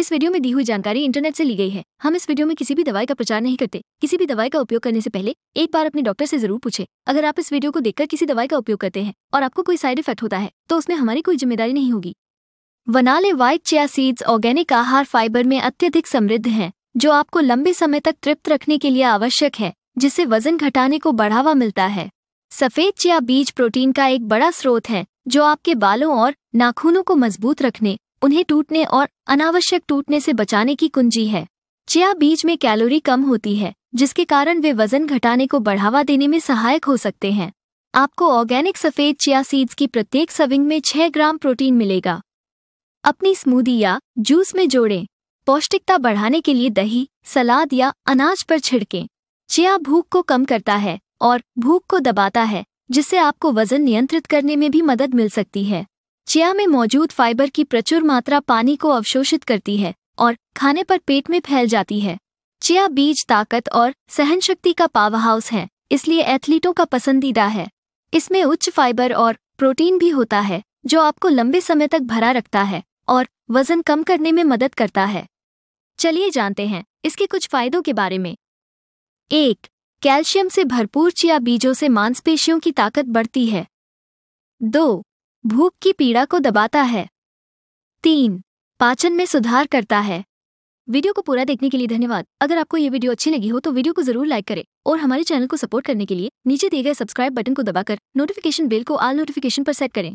इस वीडियो में दी हुई जानकारी इंटरनेट से ली गई है हम इस वीडियो में किसी भी दवाई का प्रचार नहीं करते किसी भी दवाई का उपयोग करने से पहले एक बार अपने डॉक्टर से जरूर पूछे अगर आप इस वीडियो को देखकर किसी दवाई का उपयोग करते हैं और आपको कोई साइड इफेक्ट होता है तो उसमें हमारी कोई जिम्मेदारी नहीं होगी वनाले व्हाइट चिया सीड्स ऑर्गेनिक आहार फाइबर में अत्यधिक समृद्ध है जो आपको लंबे समय तक तृप्त रखने के लिए आवश्यक है जिससे वजन घटाने को बढ़ावा मिलता है सफेद चिया बीज प्रोटीन का एक बड़ा स्रोत है जो आपके बालों और नाखूनों को मजबूत रखने उन्हें टूटने और अनावश्यक टूटने से बचाने की कुंजी है चिया बीज में कैलोरी कम होती है जिसके कारण वे वजन घटाने को बढ़ावा देने में सहायक हो सकते हैं आपको ऑर्गेनिक सफ़ेद चिया सीड्स की प्रत्येक सविंग में 6 ग्राम प्रोटीन मिलेगा अपनी स्मूदी या जूस में जोड़ें पौष्टिकता बढ़ाने के लिए दही सलाद या अनाज पर छिड़कें चिया भूख को कम करता है और भूख को दबाता है जिससे आपको वजन नियंत्रित करने में भी मदद मिल सकती है चिया में मौजूद फाइबर की प्रचुर मात्रा पानी को अवशोषित करती है और खाने पर पेट में फैल जाती है चिया बीज ताकत और सहन शक्ति का पावर हाउस है इसलिए एथलीटों का पसंदीदा है इसमें उच्च फाइबर और प्रोटीन भी होता है जो आपको लंबे समय तक भरा रखता है और वजन कम करने में मदद करता है चलिए जानते हैं इसके कुछ फायदों के बारे में एक कैल्शियम से भरपूर चिया बीजों से मांसपेशियों की ताकत बढ़ती है दो भूख की पीड़ा को दबाता है तीन पाचन में सुधार करता है वीडियो को पूरा देखने के लिए धन्यवाद अगर आपको ये वीडियो अच्छी लगी हो तो वीडियो को जरूर लाइक करें और हमारे चैनल को सपोर्ट करने के लिए नीचे दिए गए सब्सक्राइब बटन को दबाकर नोटिफिकेशन बेल को आल नोटिफिकेशन पर सेट करें